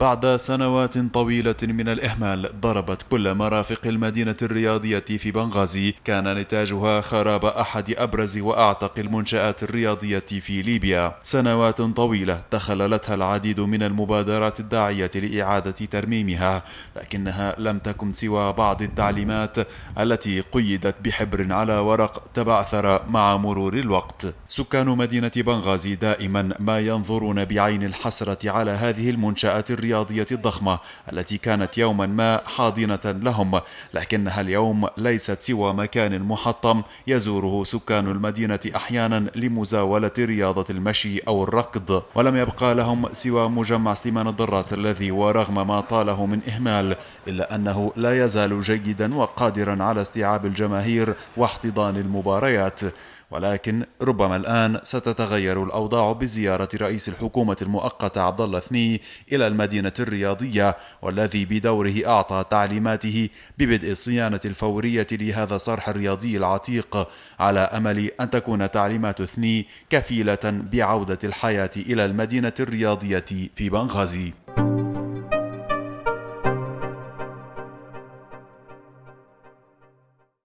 بعد سنوات طويلة من الإهمال ضربت كل مرافق المدينة الرياضية في بنغازي كان نتاجها خراب أحد أبرز وأعتق المنشآت الرياضية في ليبيا سنوات طويلة تخللتها العديد من المبادرات الداعية لإعادة ترميمها لكنها لم تكن سوى بعض التعليمات التي قيدت بحبر على ورق تبعثر مع مرور الوقت سكان مدينة بنغازي دائما ما ينظرون بعين الحسرة على هذه المنشآت الرياضية الرياضية الضخمة التي كانت يوما ما حاضنة لهم لكنها اليوم ليست سوى مكان محطم يزوره سكان المدينة أحيانا لمزاولة رياضة المشي أو الركض ولم يبقى لهم سوى مجمع سليمان الضرات الذي ورغم ما طاله من إهمال إلا أنه لا يزال جيدا وقادرا على استيعاب الجماهير واحتضان المباريات ولكن ربما الآن ستتغير الأوضاع بزيارة رئيس الحكومة المؤقتة عبد الله ثني إلى المدينة الرياضية والذي بدوره أعطى تعليماته ببدء الصيانة الفورية لهذا الصرح الرياضي العتيق على أمل أن تكون تعليمات ثني كفيلة بعودة الحياة إلى المدينة الرياضية في بنغازي.